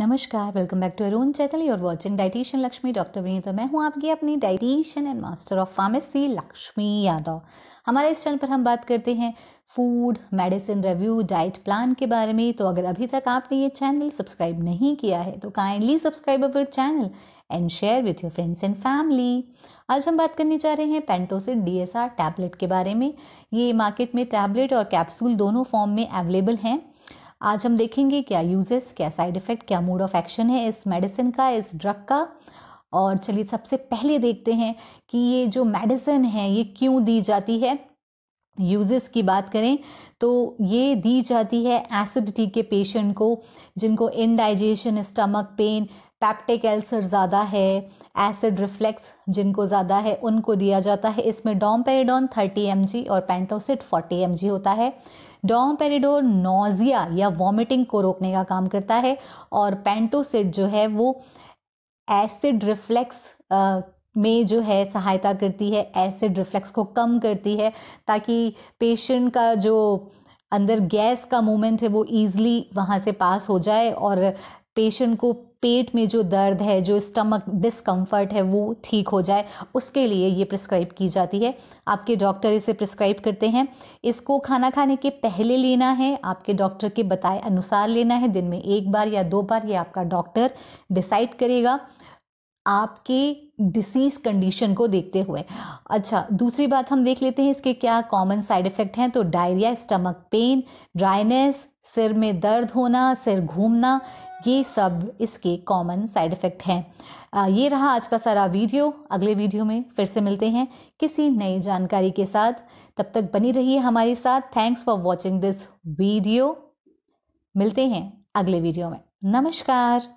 नमस्कार welcome back to our channel you're watching dietitian Lakshmi doctor Vineet मैं हूँ आपकी अपनी dietitian and master of pharmacy Lakshmi Yadav हमारे इस चैनल पर हम बात करते हैं food medicine review diet plan के बारे में तो अगर अभी तक आपने ये चैनल सब्सक्राइब नहीं किया है तो kindly subscribe our channel and share with your friends and family आज हम बात करने जा रहे हैं पेंटोसिड डीएसआर टैबलेट के बारे में ये मार्केट में टैबलेट और कैप्सूल दोनों फॉर्म में अवेलेबल हैं आज हम देखेंगे क्या यूजेस क्या साइड इफ़ेक्ट क्या मोड ऑफ एक्शन है इस मेडिसिन का इस ड्रग का और चलिए सबसे पहले देखते हैं कि ये जो मेडिसिन है ये क्यों दी जाती है यूजेस की बात करें तो ये दी जाती है एसिडिटी के पेशेंट को जिनको indigestion stomach pain peptic ulcer ज़्यादा है एसिड रिफ्लेक्स जिनको ज़्यादा है उनको दिया जाता है इसमें डोमपेरिडोन 30 एम और पेंटोसिट 40 एम होता है डोमपेरिडोन नोजिया या वॉमिटिंग को रोकने का काम करता है और पेंटोसिट जो है वो एसिड रिफ्लेक्स में जो है सहायता करती है एसिड रिफ्लेक्स को कम करती है ताकि पेशेंट का जो अंदर गैस का मूवमेंट है वो ईज़िली वहाँ से पास हो जाए और पेशेंट को पेट में जो दर्द है जो स्टमक डिस्कम्फर्ट है वो ठीक हो जाए उसके लिए ये प्रिस्क्राइब की जाती है आपके डॉक्टर इसे प्रिस्क्राइब करते हैं इसको खाना खाने के पहले लेना है आपके डॉक्टर के बताए अनुसार लेना है दिन में एक बार या दो बार ये आपका डॉक्टर डिसाइड करेगा आपके डिसीज कंडीशन को देखते हुए अच्छा दूसरी बात हम देख लेते हैं इसके क्या कॉमन साइड इफेक्ट हैं तो डायरिया स्टमक पेन ड्राइनेस सिर में दर्द होना सिर घूमना ये सब इसके कॉमन साइड इफेक्ट हैं ये रहा आज का सारा वीडियो अगले वीडियो में फिर से मिलते हैं किसी नई जानकारी के साथ तब तक बनी रहिए हमारे साथ thanks for watching this video मिलते हैं अगले वीडियो में नमस्कार